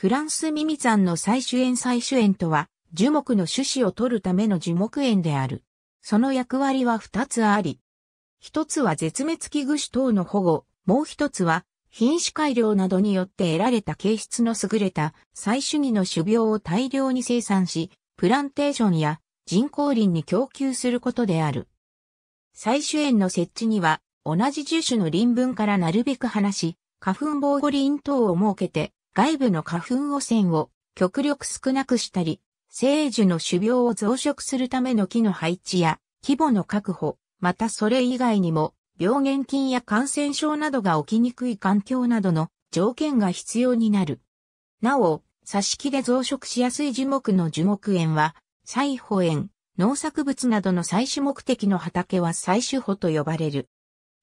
フランスミミザンの最主演最主演とは、樹木の種子を取るための樹木園である。その役割は二つあり。一つは絶滅危惧種等の保護、もう一つは品種改良などによって得られた形質の優れた採取義の種苗を大量に生産し、プランテーションや人工林に供給することである。最主園の設置には、同じ樹種の林分からなるべく離し、花粉防護林等を設けて、外部の花粉汚染を極力少なくしたり、生樹の種苗を増殖するための木の配置や規模の確保、またそれ以外にも病原菌や感染症などが起きにくい環境などの条件が必要になる。なお、挿し木で増殖しやすい樹木の樹木園は、採保園、農作物などの採取目的の畑は採取保と呼ばれる。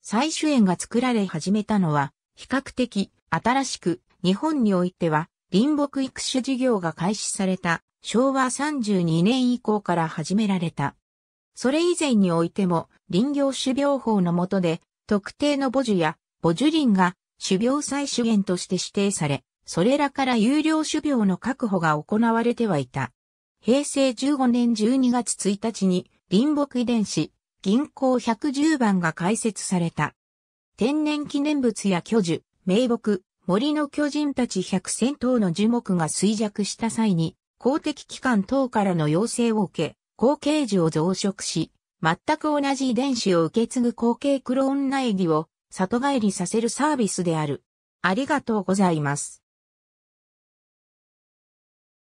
採取園が作られ始めたのは、比較的新しく日本においては林木育種事業が開始された昭和32年以降から始められた。それ以前においても林業種苗法の下で特定の母樹や母樹林が種苗採取源として指定され、それらから有料種苗の確保が行われてはいた。平成15年12月1日に林木遺伝子銀行110番が開設された。天然記念物や巨樹、名木、森の巨人たち100戦闘の樹木が衰弱した際に、公的機関等からの要請を受け、後継樹を増殖し、全く同じ遺伝子を受け継ぐ後継クローン苗木を里帰りさせるサービスである。ありがとうございます。